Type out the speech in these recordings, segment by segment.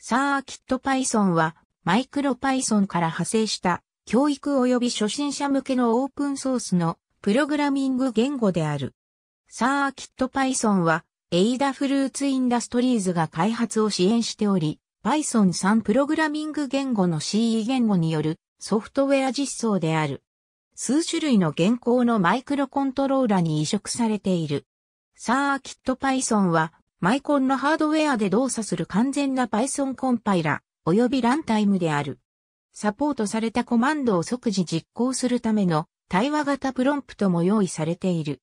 サーキットパイソンはマイクロパイソンから派生した教育及び初心者向けのオープンソースのプログラミング言語である。サーキットパイソンはエイダフルーツインダストリーズが開発を支援しており、Python 3プログラミング言語の CE 言語によるソフトウェア実装である。数種類の現行のマイクロコントローラに移植されている。サーキットパイソンはマイコンのハードウェアで動作する完全な Python コンパイラ、及びランタイムである。サポートされたコマンドを即時実行するための対話型プロンプトも用意されている。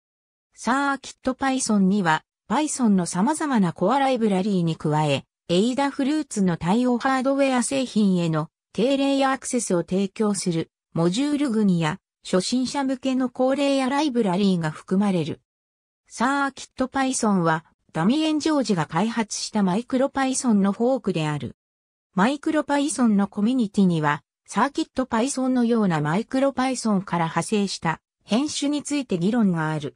サーキット Python には Python の様々なコアライブラリーに加え、Ada フルーツの対応ハードウェア製品への低レイヤーアクセスを提供するモジュール群や初心者向けの高レイヤーライブラリーが含まれる。サーキット Python はダミエン・ジョージが開発したマイクロパイソンのフォークである。マイクロパイソンのコミュニティには、サーキットパイソンのようなマイクロパイソンから派生した編集について議論がある。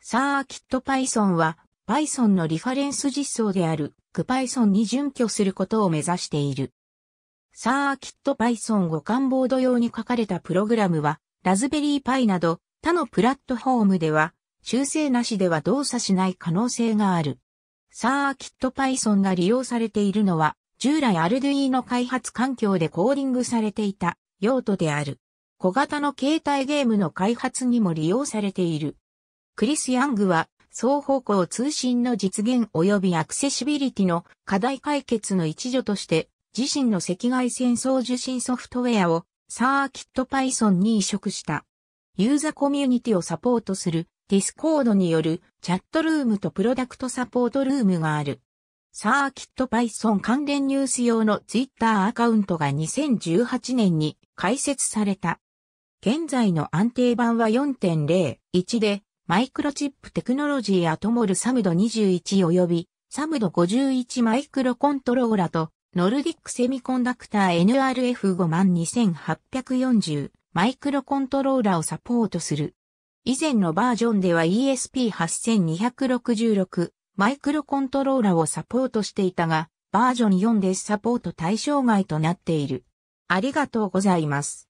サーキットパイソンは、パイソンのリファレンス実装である、クパイソンに準拠することを目指している。サーキットパイソン互換ボード用に書かれたプログラムは、ラズベリーパイなど他のプラットフォームでは修正なしでは動作しない可能性がある。サーキットパイソンが利用されているのは、従来アルデ u の開発環境でコーディングされていた用途である。小型の携帯ゲームの開発にも利用されている。クリス・ヤングは、双方向通信の実現及びアクセシビリティの課題解決の一助として、自身の赤外線送受信ソフトウェアをサーキットパイソンに移植した。ユーザコミュニティをサポートするディスコードによるチャットルームとプロダクトサポートルームがある。サーキットパイソン関連ニュース用のツイッターアカウントが2018年に開設された。現在の安定版は4.01で、マイクロチップテクノロジーアトモルサムド21及びサムド51マイクロコントローラとノルディックセミコンダクター NRF52840 マイクロコントローラをサポートする。以前のバージョンでは ESP8266 マイクロコントローラをサポートしていたが、バージョン4でサポート対象外となっている。ありがとうございます。